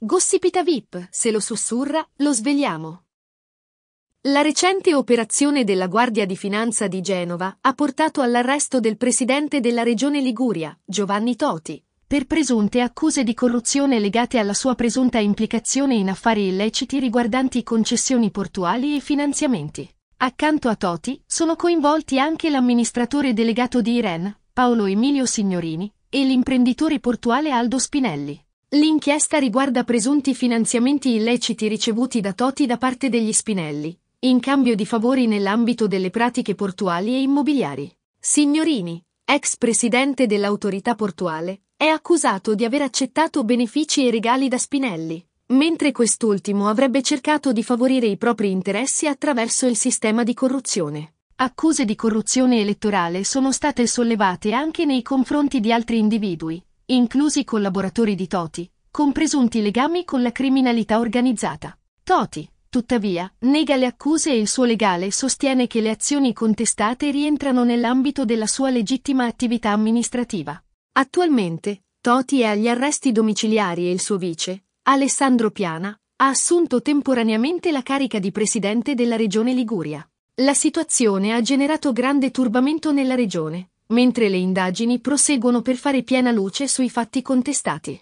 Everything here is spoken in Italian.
Gossipita VIP, se lo sussurra, lo svegliamo. La recente operazione della Guardia di Finanza di Genova ha portato all'arresto del presidente della regione Liguria, Giovanni Toti, per presunte accuse di corruzione legate alla sua presunta implicazione in affari illeciti riguardanti concessioni portuali e finanziamenti. Accanto a Toti sono coinvolti anche l'amministratore delegato di Iren, Paolo Emilio Signorini, e l'imprenditore portuale Aldo Spinelli. L'inchiesta riguarda presunti finanziamenti illeciti ricevuti da Toti da parte degli Spinelli, in cambio di favori nell'ambito delle pratiche portuali e immobiliari. Signorini, ex presidente dell'autorità portuale, è accusato di aver accettato benefici e regali da Spinelli, mentre quest'ultimo avrebbe cercato di favorire i propri interessi attraverso il sistema di corruzione. Accuse di corruzione elettorale sono state sollevate anche nei confronti di altri individui, inclusi i collaboratori di Toti, con presunti legami con la criminalità organizzata. Toti, tuttavia, nega le accuse e il suo legale sostiene che le azioni contestate rientrano nell'ambito della sua legittima attività amministrativa. Attualmente, Toti è agli arresti domiciliari e il suo vice, Alessandro Piana, ha assunto temporaneamente la carica di presidente della regione Liguria. La situazione ha generato grande turbamento nella regione, mentre le indagini proseguono per fare piena luce sui fatti contestati.